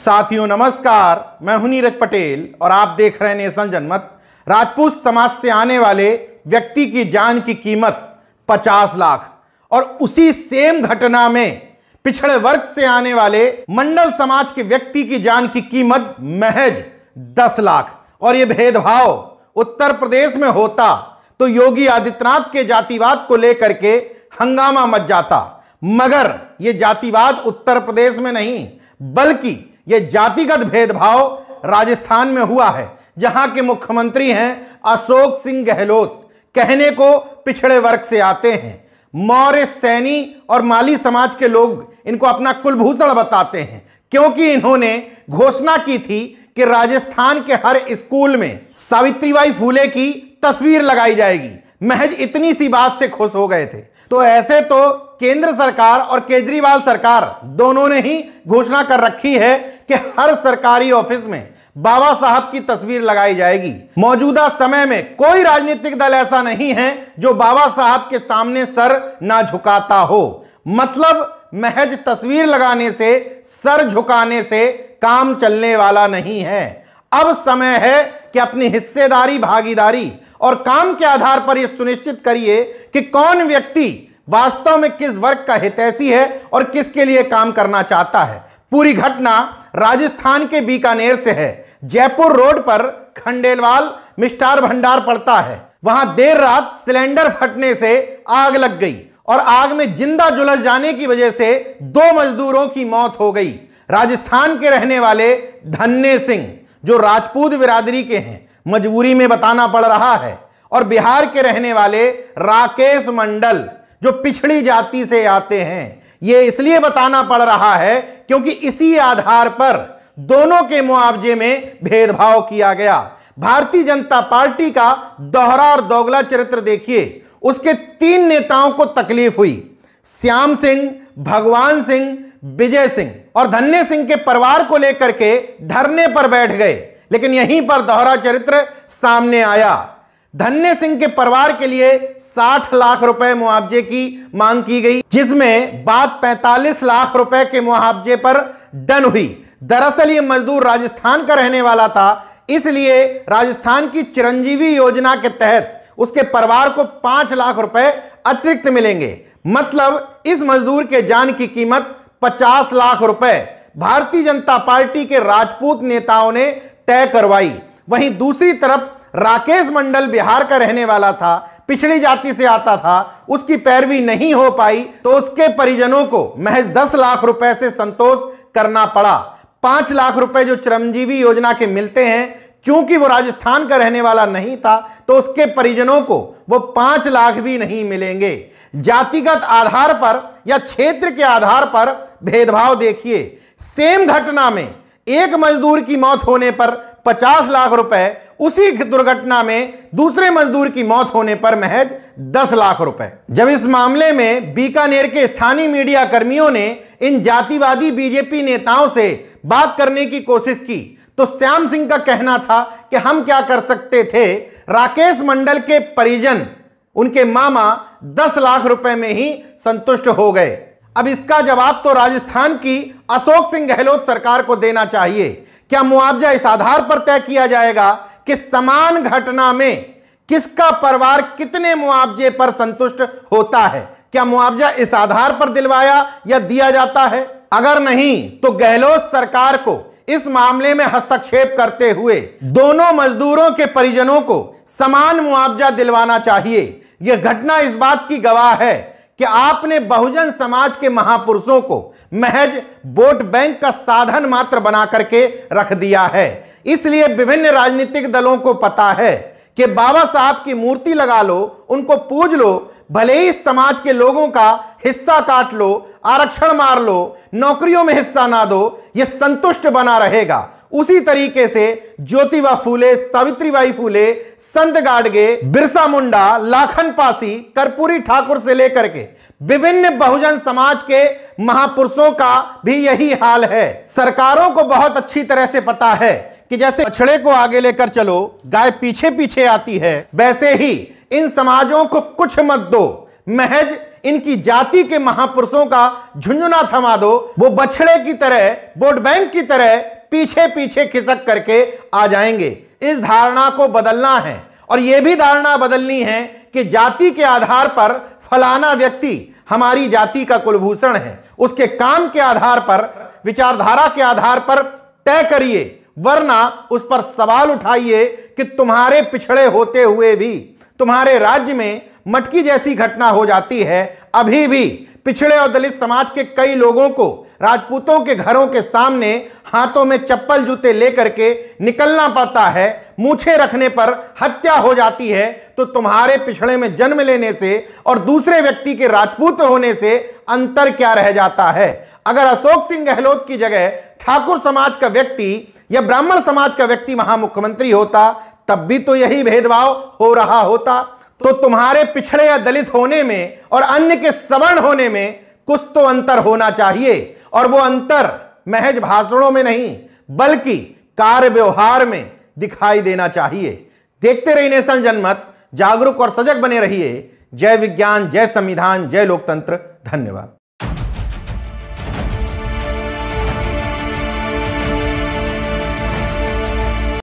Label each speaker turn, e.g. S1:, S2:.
S1: साथियों नमस्कार मैं हूं नीरज पटेल और आप देख रहे हैं नेशनल जनमत राजपूत समाज से आने वाले व्यक्ति की जान की कीमत 50 लाख और उसी सेम घटना में पिछड़े वर्ग से आने वाले मंडल समाज के व्यक्ति की जान की कीमत महज 10 लाख और ये भेदभाव उत्तर प्रदेश में होता तो योगी आदित्यनाथ के जातिवाद को लेकर के हंगामा मच जाता मगर ये जातिवाद उत्तर प्रदेश में नहीं बल्कि यह जातिगत भेदभाव राजस्थान में हुआ है जहां के मुख्यमंत्री हैं अशोक सिंह गहलोत कहने को पिछड़े वर्ग से आते हैं मौर्य सैनी और माली समाज के लोग इनको अपना कुलभूषण बताते हैं क्योंकि इन्होंने घोषणा की थी कि राजस्थान के हर स्कूल में सावित्रीबाई फूले की तस्वीर लगाई जाएगी महज इतनी सी बात से खुश हो गए थे तो ऐसे तो केंद्र सरकार और केजरीवाल सरकार दोनों ने ही घोषणा कर रखी है कि हर सरकारी ऑफिस में बाबा साहब की तस्वीर लगाई जाएगी मौजूदा समय में कोई राजनीतिक दल ऐसा नहीं है जो बाबा साहब के सामने सर ना झुकाता हो मतलब महज तस्वीर लगाने से सर झुकाने से काम चलने वाला नहीं है अब समय है कि अपनी हिस्सेदारी भागीदारी और काम के आधार पर यह सुनिश्चित करिए कि कौन व्यक्ति वास्तव में किस वर्ग का हितैषी है और किसके लिए काम करना चाहता है पूरी घटना राजस्थान के बीकानेर से है जयपुर रोड पर खंडेलवाल मिस्टार भंडार पड़ता है वहां देर रात सिलेंडर फटने से आग लग गई और आग में जिंदा जुलस जाने की वजह से दो मजदूरों की मौत हो गई राजस्थान के रहने वाले धन्ने सिंह जो राजपूत बिरादरी के हैं मजबूरी में बताना पड़ रहा है और बिहार के रहने वाले राकेश मंडल जो पिछड़ी जाति से आते हैं ये इसलिए बताना पड़ रहा है क्योंकि इसी आधार पर दोनों के मुआवजे में भेदभाव किया गया भारतीय जनता पार्टी का दोहरा और दोगला चरित्र देखिए उसके तीन नेताओं को तकलीफ हुई श्याम सिंह भगवान सिंह विजय सिंह और धन्य सिंह के परिवार को लेकर के धरने पर बैठ गए लेकिन यहीं पर दोहरा चरित्र सामने आया धन्य सिंह के परिवार के लिए 60 लाख रुपए मुआवजे की मांग की गई जिसमें बात 45 लाख रुपए के मुआवजे पर डन हुई दरअसल ये मजदूर राजस्थान का रहने वाला था इसलिए राजस्थान की चिरंजीवी योजना के तहत उसके परिवार को पांच लाख रुपए अतिरिक्त मिलेंगे मतलब इस मजदूर के जान की कीमत पचास लाख रुपए भारतीय जनता पार्टी के राजपूत नेताओं ने तय करवाई वहीं दूसरी तरफ राकेश मंडल बिहार का रहने वाला था पिछड़ी जाति से आता था उसकी पैरवी नहीं हो पाई तो उसके परिजनों को महज दस लाख रुपए से संतोष करना पड़ा पांच लाख रुपए जो चिरंजीवी योजना के मिलते हैं चूंकि वो राजस्थान का रहने वाला नहीं था तो उसके परिजनों को वो पांच लाख भी नहीं मिलेंगे जातिगत आधार पर या क्षेत्र के आधार पर भेदभाव देखिए सेम घटना में एक मजदूर की मौत होने पर पचास लाख रुपए उसी दुर्घटना में दूसरे मजदूर की मौत होने पर महज दस लाख रुपए जब इस मामले में बीकानेर के स्थानीय मीडिया कर्मियों ने इन जातिवादी बीजेपी नेताओं से बात करने की कोशिश की तो श्याम सिंह का कहना था कि हम क्या कर सकते थे राकेश मंडल के परिजन उनके मामा दस लाख रुपए में ही संतुष्ट हो गए अब इसका जवाब तो राजस्थान की अशोक सिंह गहलोत सरकार को देना चाहिए क्या मुआवजा इस आधार पर तय किया जाएगा कि समान घटना में किसका परिवार कितने मुआवजे पर संतुष्ट होता है क्या मुआवजा इस आधार पर दिलवाया या दिया जाता है अगर नहीं तो गहलोत सरकार को इस मामले में हस्तक्षेप करते हुए दोनों मजदूरों के परिजनों को समान मुआवजा दिलवाना चाहिए यह घटना इस बात की गवाह है कि आपने बहुजन समाज के महापुरुषों को महज वोट बैंक का साधन मात्र बना करके रख दिया है इसलिए विभिन्न राजनीतिक दलों को पता है कि बाबा साहब की मूर्ति लगा लो उनको पूज लो भले ही समाज के लोगों का हिस्सा काट लो आरक्षण मार लो नौकरियों में हिस्सा ना दो ये संतुष्ट बना रहेगा उसी तरीके से ज्योतिबा फूले सावित्रीबाई फूले संत गाडगे बिरसा मुंडा लाखन पासी कर्पूरी ठाकुर से लेकर के विभिन्न बहुजन समाज के महापुरुषों का भी यही हाल है सरकारों को बहुत अच्छी तरह से पता है कि जैसे बछड़े को आगे लेकर चलो गाय पीछे पीछे आती है वैसे ही इन समाजों को कुछ मत दो महज इनकी जाति के महापुरुषों का झुंझुना थमा दो वो बछड़े की तरह वोट बैंक की तरह पीछे पीछे खिसक करके आ जाएंगे इस धारणा को बदलना है और यह भी धारणा बदलनी है कि जाति के आधार पर फलाना व्यक्ति हमारी जाति का कुलभूषण है उसके काम के आधार पर विचारधारा के आधार पर तय करिए वरना उस पर सवाल उठाइए कि तुम्हारे पिछड़े होते हुए भी तुम्हारे राज्य में मटकी जैसी घटना हो जाती है अभी भी पिछड़े और दलित समाज के कई लोगों को राजपूतों के घरों के सामने हाथों में चप्पल जूते लेकर के निकलना पड़ता है मूछे रखने पर हत्या हो जाती है तो तुम्हारे पिछड़े में जन्म लेने से और दूसरे व्यक्ति के राजपूत होने से अंतर क्या रह जाता है अगर अशोक सिंह गहलोत की जगह ठाकुर समाज का व्यक्ति या ब्राह्मण समाज का व्यक्ति वहां मुख्यमंत्री होता तब भी तो यही भेदभाव हो रहा होता तो तुम्हारे पिछड़े या दलित होने में और अन्य के सवर्ण होने में कुछ तो अंतर होना चाहिए और वो अंतर महज भाषणों में नहीं बल्कि कार्य व्यवहार में दिखाई देना चाहिए देखते रहिए नेशनल जनमत जागरूक और सजग बने रहिए जय विज्ञान जय संविधान जय लोकतंत्र धन्यवाद